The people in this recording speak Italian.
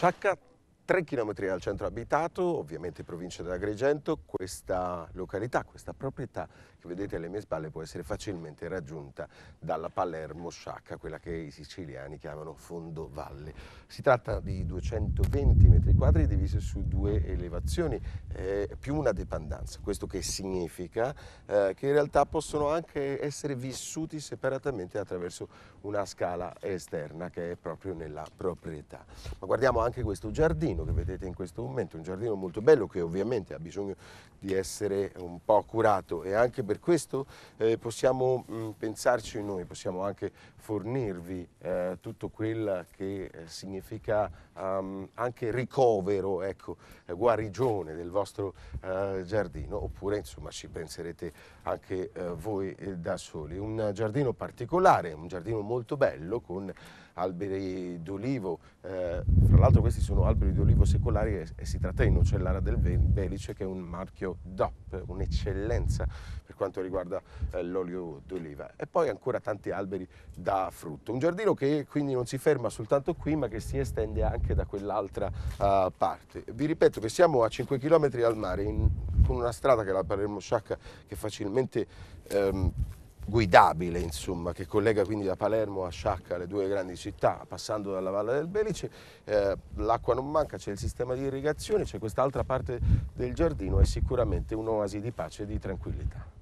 Shakkat 3 km dal centro abitato, ovviamente provincia dell'Agrigento, questa località, questa proprietà che vedete alle mie spalle può essere facilmente raggiunta dalla Palermo Sciacca, quella che i siciliani chiamano Fondo Valle. Si tratta di 220 metri quadri divisi su due elevazioni eh, più una dependenza, questo che significa eh, che in realtà possono anche essere vissuti separatamente attraverso una scala esterna che è proprio nella proprietà. Ma guardiamo anche questo giardino giardino che vedete in questo momento, un giardino molto bello che ovviamente ha bisogno di essere un po' curato e anche per questo eh, possiamo mh, mm, pensarci noi, possiamo anche fornirvi eh, tutto quello che eh, significa um, anche ricovero, ecco, eh, guarigione del vostro eh, giardino, oppure insomma ci penserete anche eh, voi da soli. Un giardino particolare, un giardino molto bello con alberi d'olivo, fra l'altro questi sono alberi d'olivo olivo secolare e, si tratta di Nocellara del Belice che è un marchio DOP, un'eccellenza per quanto riguarda eh, l'olio d'oliva e poi ancora tanti alberi da frutto. Un giardino che quindi non si ferma soltanto qui ma che si estende anche da quell'altra uh, parte. Vi ripeto che siamo a 5 km al mare in, con una strada che è la Palermo Sciacca che facilmente ehm, guidabile, insomma, che collega quindi da Palermo a Sciacca le due grandi città, passando dalla Valle del Belice, eh, l'acqua non manca, c'è il sistema di irrigazione, c'è quest'altra parte del giardino, è sicuramente un'oasi di pace e di tranquillità.